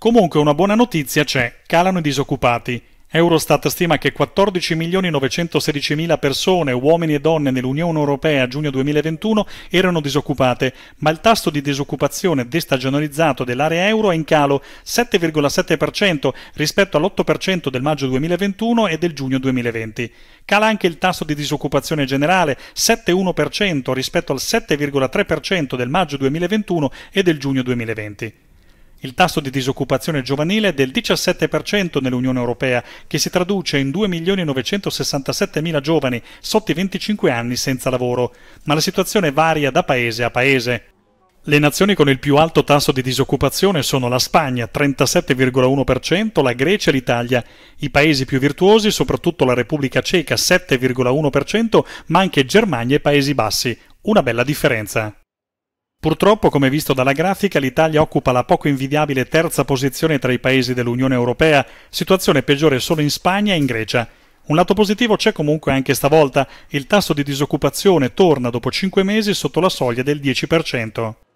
Comunque una buona notizia c'è, calano i disoccupati. Eurostat stima che 14.916.000 persone, uomini e donne nell'Unione Europea a giugno 2021 erano disoccupate, ma il tasso di disoccupazione destagionalizzato dell'area euro è in calo 7,7% rispetto all'8% del maggio 2021 e del giugno 2020. Cala anche il tasso di disoccupazione generale 7,1% rispetto al 7,3% del maggio 2021 e del giugno 2020. Il tasso di disoccupazione giovanile è del 17% nell'Unione Europea, che si traduce in 2.967.000 giovani sotto i 25 anni senza lavoro, ma la situazione varia da paese a paese. Le nazioni con il più alto tasso di disoccupazione sono la Spagna 37,1%, la Grecia e l'Italia. I paesi più virtuosi, soprattutto la Repubblica Ceca 7,1%, ma anche Germania e Paesi Bassi. Una bella differenza. Purtroppo, come visto dalla grafica, l'Italia occupa la poco invidiabile terza posizione tra i paesi dell'Unione Europea, situazione peggiore solo in Spagna e in Grecia. Un lato positivo c'è comunque anche stavolta, il tasso di disoccupazione torna dopo 5 mesi sotto la soglia del 10%.